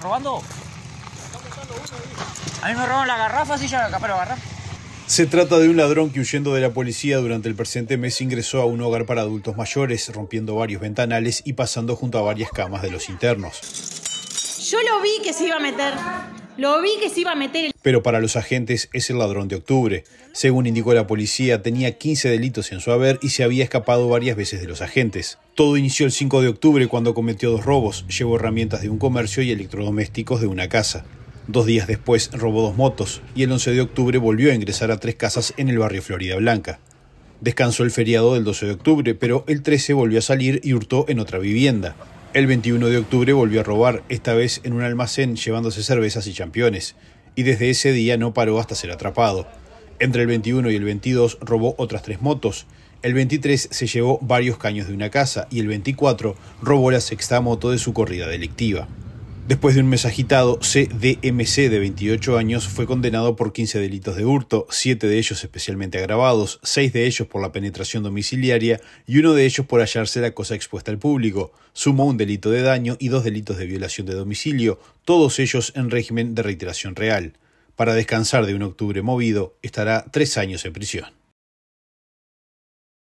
robando? A mí me roban la garrafa, sí, ya capaz lo Se trata de un ladrón que huyendo de la policía durante el presente mes ingresó a un hogar para adultos mayores, rompiendo varios ventanales y pasando junto a varias camas de los internos. Yo lo vi que se iba a meter. Lo vi que se iba a meter. Pero para los agentes es el ladrón de octubre. Según indicó la policía, tenía 15 delitos en su haber y se había escapado varias veces de los agentes. Todo inició el 5 de octubre cuando cometió dos robos. Llevó herramientas de un comercio y electrodomésticos de una casa. Dos días después robó dos motos y el 11 de octubre volvió a ingresar a tres casas en el barrio Florida Blanca. Descansó el feriado del 12 de octubre, pero el 13 volvió a salir y hurtó en otra vivienda. El 21 de octubre volvió a robar, esta vez en un almacén llevándose cervezas y championes, y desde ese día no paró hasta ser atrapado. Entre el 21 y el 22 robó otras tres motos, el 23 se llevó varios caños de una casa y el 24 robó la sexta moto de su corrida delictiva. Después de un mes agitado, CDMC de 28 años fue condenado por 15 delitos de hurto, 7 de ellos especialmente agravados, 6 de ellos por la penetración domiciliaria y uno de ellos por hallarse la cosa expuesta al público. Sumó un delito de daño y dos delitos de violación de domicilio, todos ellos en régimen de reiteración real. Para descansar de un octubre movido, estará tres años en prisión.